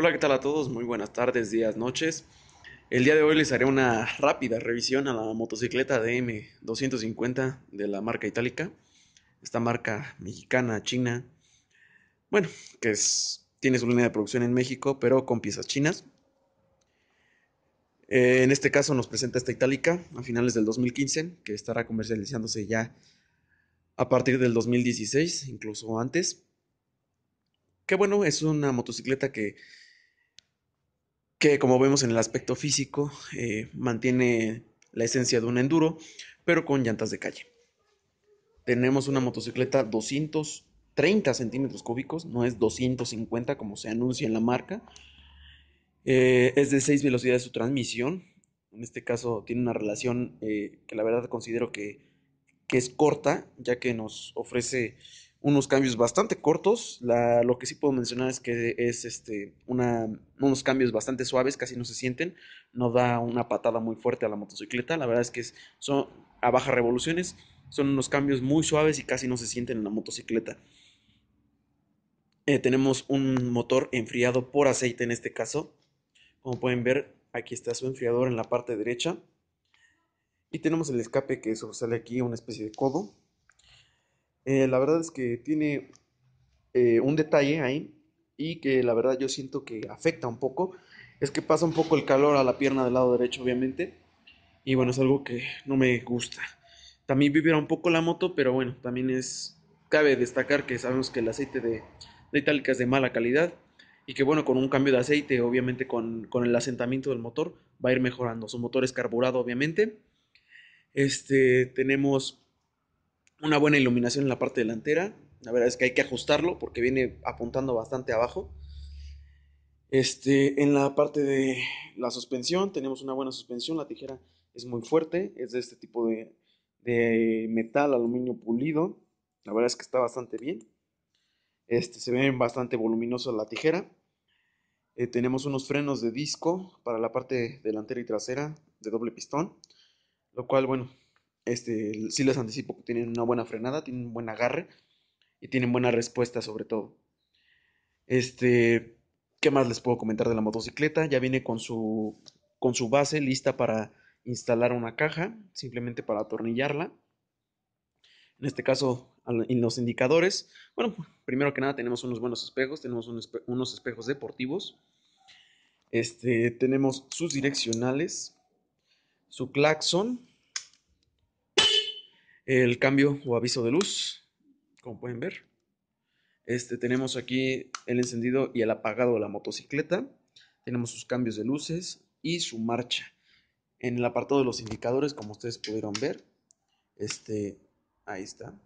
Hola, ¿qué tal a todos? Muy buenas tardes, días, noches. El día de hoy les haré una rápida revisión a la motocicleta DM250 de la marca itálica. Esta marca mexicana, china, bueno, que es, tiene su línea de producción en México, pero con piezas chinas. Eh, en este caso nos presenta esta itálica a finales del 2015, que estará comercializándose ya a partir del 2016, incluso antes. Que bueno, es una motocicleta que que como vemos en el aspecto físico eh, mantiene la esencia de un enduro, pero con llantas de calle. Tenemos una motocicleta 230 centímetros cúbicos, no es 250 como se anuncia en la marca. Eh, es de 6 velocidades su transmisión. En este caso tiene una relación eh, que la verdad considero que, que es corta, ya que nos ofrece unos cambios bastante cortos. lo que sí puedo mencionar es que es este, unos cambios bastante suaves, casi no se sienten. No da una patada muy fuerte a la motocicleta. La verdad es que son a bajas revoluciones. Son unos cambios muy suaves y casi no se sienten en la motocicleta. Eh, tenemos un motor enfriado por aceite en este caso. Como pueden ver, aquí está su enfriador en la parte derecha. Y tenemos el escape que sale aquí, una especie de codo eh, la verdad es que tiene eh, un detalle ahí y que la verdad yo siento que afecta un poco. Es que pasa un poco el calor a la pierna del lado derecho, obviamente. Y bueno, es algo que no me gusta. También vibra un poco la moto, pero bueno, también es... Cabe destacar que sabemos que el aceite de, de es de mala calidad y que bueno, con un cambio de aceite, obviamente con, con, el asentamiento del motor, va a ir mejorando. Su motor es carburado, obviamente. Este, tenemos una buena iluminación en la parte delantera. La verdad es que hay que ajustarlo porque viene apuntando bastante abajo. Este, en la parte de la suspensión, tenemos una buena suspensión. La tijera es muy fuerte, es de este tipo de, metal, aluminio pulido. La verdad es que está bastante bien. Este, se ve bastante voluminoso la tijera. Eh, tenemos unos frenos de disco para la parte delantera y trasera de doble pistón, lo cual, bueno, si este, sí les anticipo que tienen una buena frenada, tienen un buen agarre y tienen buena respuesta sobre todo. Este, ¿qué más les puedo comentar de la motocicleta? Ya viene con su, con su base lista para instalar una caja, simplemente para atornillarla. En este caso, en los indicadores, bueno, primero que nada tenemos unos buenos espejos, tenemos unos espejos deportivos, este, tenemos sus direccionales, su claxon, el cambio o aviso de luz, como pueden ver. Este, tenemos aquí el encendido y el apagado de la motocicleta. Tenemos sus cambios de luces y su marcha. En el apartado de los indicadores, como ustedes pudieron ver, este, ahí está.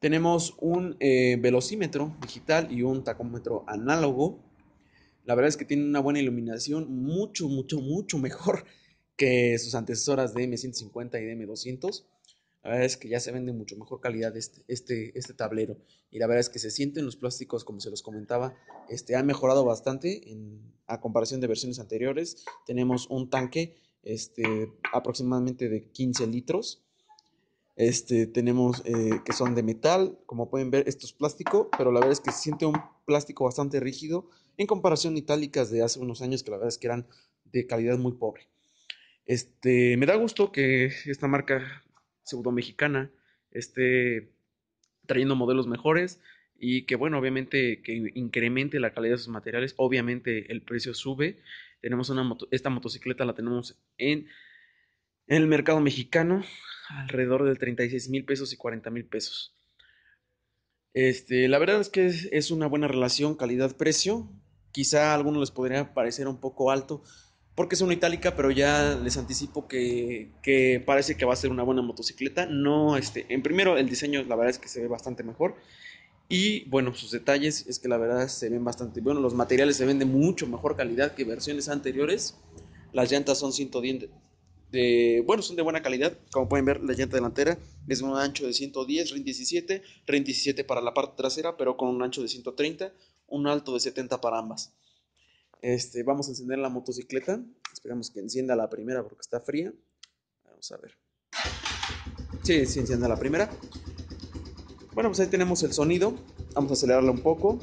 Tenemos un eh, velocímetro digital y un tacómetro análogo. La verdad es que tiene una buena iluminación, mucho, mucho, mucho mejor que sus antecesoras de M150 y de M200. La verdad es que ya se vende mucho mejor calidad este, este, este tablero. Y la verdad es que se sienten los plásticos, como se los comentaba, este, ha mejorado bastante a comparación de versiones anteriores. Tenemos un tanque este, aproximadamente de 15 litros. Este, tenemos eh, que son de metal, como pueden ver, esto es plástico, pero la verdad es que se siente un plástico bastante rígido en comparación a itálicas de hace unos años que la verdad es que eran de calidad muy pobre. Este, me da gusto que esta marca pseudo mexicana esté trayendo modelos mejores y que bueno, obviamente que incremente la calidad de sus materiales, obviamente el precio sube. Tenemos una esta motocicleta la tenemos en, el mercado mexicano alrededor de 36 mil pesos y 40 mil pesos. Este, la verdad es que es, es una buena relación calidad-precio. Quizá a algunos les podría parecer un poco alto, porque es una itálica, pero ya les anticipo que, parece que va a ser una buena motocicleta. No, este, en primero el diseño la verdad es que se ve bastante mejor. Y bueno, sus detalles es que la verdad se ven bastante bueno, los materiales se ven de mucho mejor calidad que versiones anteriores. Las llantas son 110 de, bueno, son de buena calidad, como pueden ver, la llanta delantera es un ancho de 110, rin 17, rin 17 para la parte trasera, pero con un ancho de 130, un alto de 70 para ambas. Este, vamos a encender la motocicleta. Esperamos que encienda la primera porque está fría. Vamos a ver. Sí, sí enciende la primera. Bueno, pues ahí tenemos el sonido. Vamos a acelerarla un poco.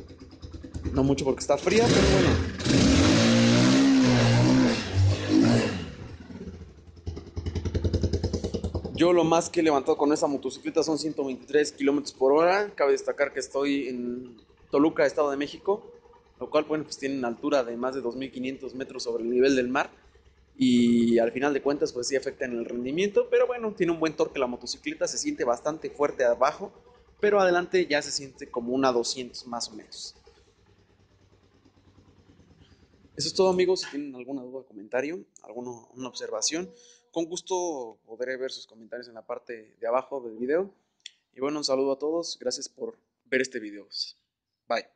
No mucho porque está fría, pero bueno. Yo lo más que he levantado con esa motocicleta son 123 kilómetros por hora. Cabe destacar que estoy en Toluca, Estado de México lo cual, bueno, pues tienen altura de más de 2.500 metros sobre el nivel del mar y al final de cuentas, pues sí afecta en el rendimiento, pero bueno, tiene un buen torque la motocicleta, se siente bastante fuerte abajo, pero adelante ya se siente como una 200 más o menos. Eso es todo amigos, si tienen alguna duda, comentario, alguna observación, con gusto podré ver sus comentarios en la parte de abajo del video. Y bueno, un saludo a todos, gracias por ver este video. Bye.